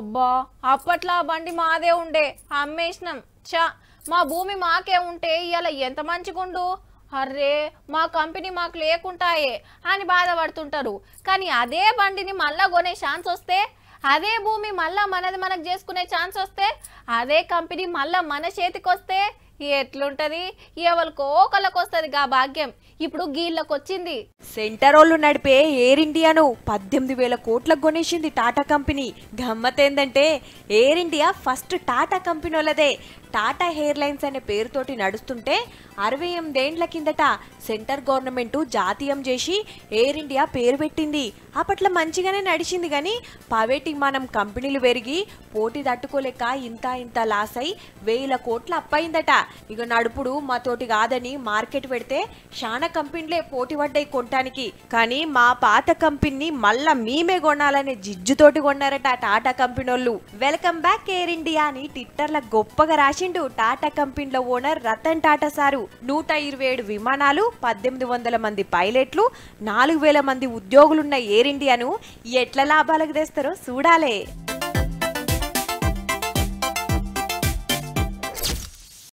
అబ్బా అప్పట్లో బండి మాదే ఉండే అమ్మేసినాం చా మా భూమి మాకే ఉంటే ఇలా ఎంత మంచిగుండు అర్రే మా కంపెనీ మాకు లేకుంటాయే అని బాధపడుతుంటారు కానీ అదే బండిని మళ్ళా కొనే ఛాన్స్ వస్తే అదే భూమి మళ్ళా మనది మనకు చేసుకునే ఛాన్స్ వస్తే అదే కంపెనీ మళ్ళా మన చేతికి వస్తే ఎట్లుంటది ఎవరికో ఒకళ్ళకి వస్తుంది గా భాగ్యం ఇప్పుడు గీళ్ళకి వచ్చింది సెంటర్ వాళ్ళు నడిపే ఎయిర్ ఇండియాను పద్దెనిమిది వేల కోట్లకు కొనేసింది టాటా కంపెనీ గమ్మత్ ఏంటంటే ఎయిర్ ఇండియా ఫస్ట్ టాటా కంపెనీ వాళ్ళదే టాటా లైన్స్ అనే పేరుతోటి నడుస్తుంటే అరవై ఎనిమిదేండ్ల కిందట సెంటర్ గవర్నమెంట్ జాతీయం చేసి ఎయిర్ ఇండియా పేరు పెట్టింది అప్పట్లో మంచిగానే నడిచింది కానీ పవేటి మనం కంపెనీలు పెరిగి పోటీ తట్టుకోలేక ఇంత ఇంత లాస్ అయి వేల కోట్లు అప్పయిందట ఇక నడుపుడు మా తోటి కాదని మార్కెట్ పెడితే శానా కంపెనీలే పోటీ పడ్డాయి కొనటానికి కానీ మా పాత కంపెనీని మళ్ళా మేమే కొనాలనే జిజ్జుతోటి కొన్నారట టాటా కంపెనీ వాళ్ళు వెల్కమ్ బ్యాక్ ఎయిర్ ఇండియా అని ట్విట్టర్ల గొప్పగా రాసిండు టాటా కంపెనీల ఓనర్ రతన్ టాటా సారు నూట ఇరవై ఏడు విమానాలు పద్దెనిమిది వందల మంది పైలట్లు నాలుగు వేల మంది ఉద్యోగులున్న ఎయిర్ ఇండియాను ఎట్ల లాభాలకు తెస్తారో చూడాలే